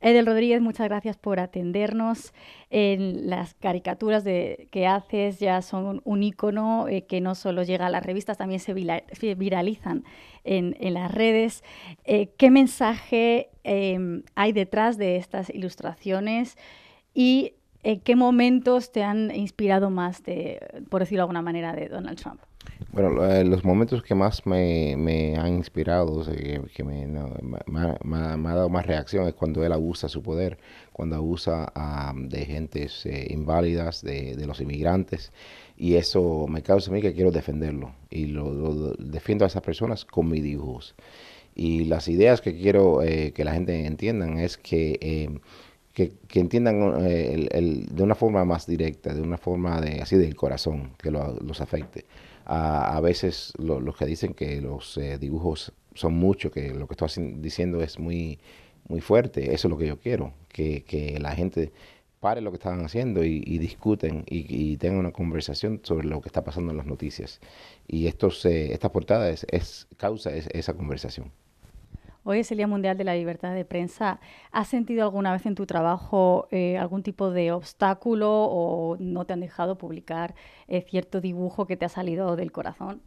Edel Rodríguez, muchas gracias por atendernos. En las caricaturas de, que haces ya son un icono eh, que no solo llega a las revistas, también se, viralizan en, las redes. Eh, ¿Qué mensaje em, hay detrás de estas ilustraciones? Y eh, ¿qué momentos te han inspirado más, de, por decirlo de alguna manera, de Donald Trump? Bueno, eh, los momentos que más me, han inspirado, que, me, han ha dado más reacción, es cuando él abusa su poder, cuando abusa de gentes eh, inválidas, de, los inmigrantes, y eso me causa a mí que quiero defenderlo, y lo, defiendo a esas personas con mis dibujos. Y las ideas que quiero que la gente entienda es que em, que, entiendan eh, de una forma más directa, de una forma de, así del corazón, que los afecte. A, veces los que dicen que los eh, dibujos son muchos, que lo que estoy diciendo es muy, muy fuerte, eso es lo que yo quiero, que, la gente pare lo que estaban haciendo y, discuten y, tengan una conversación sobre lo que está pasando en las noticias. Y estos, estas portadas es, causa esa conversación. Hoy es el Día Mundial de la Libertad de Prensa. ¿Has sentido alguna vez en tu trabajo eh, algún tipo de obstáculo o no te han dejado publicar eh, cierto dibujo que te ha salido del corazón?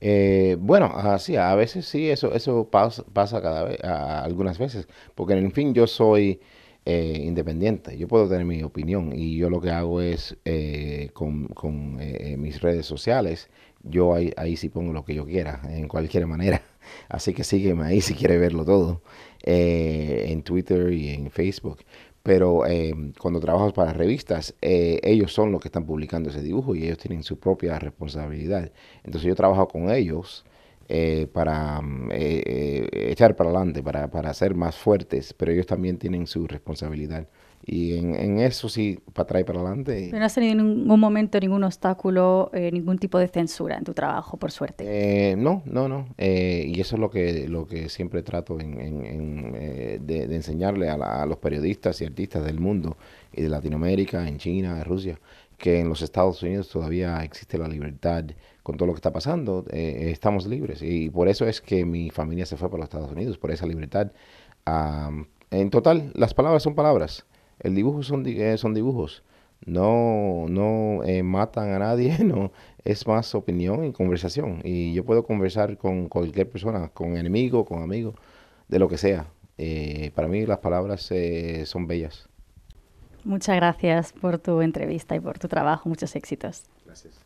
Eh, bueno, sí, a veces sí, eso, eso pasa, cada vez, algunas veces, porque en fin yo soy eh, independiente. Yo puedo tener mi opinión y yo lo que hago es eh, con, eh, mis redes sociales, yo ahí, ahí, sí pongo lo que yo quiera, en cualquier manera. Así que sígueme ahí si quiere verlo todo, en Twitter y en Facebook. Pero cuando trabajas para revistas, ellos son los que están publicando ese dibujo y ellos tienen su propia responsabilidad. Entonces yo trabajo con ellos eh, para mm, eh, eh, echar para adelante, para, para ser más fuertes, pero ellos también tienen su responsabilidad y en, eso sí, para atrás y para adelante. no has tenido en ningún momento ningún obstáculo, eh, ningún tipo de censura en tu trabajo, por suerte. Eh, no, no, no. Eh, y eso es lo que, lo que siempre trato de, enseñarle a, los periodistas y artistas del mundo y de Latinoamérica, en China, en Rusia, que en los Estados Unidos todavía existe la libertad con todo lo que está pasando. estamos libres. Y por eso es que mi familia se fue para los Estados Unidos, por esa libertad. en total, las palabras son palabras. El dibujo son, eh, son dibujos. No, no eh, matan a nadie, no. Es más opinión y conversación. Y yo puedo conversar con cualquier persona, con enemigo, con amigo, de lo que sea. Eh, para mí las palabras son bellas. Muchas gracias por tu entrevista y por tu trabajo. Muchos éxitos. Gracias.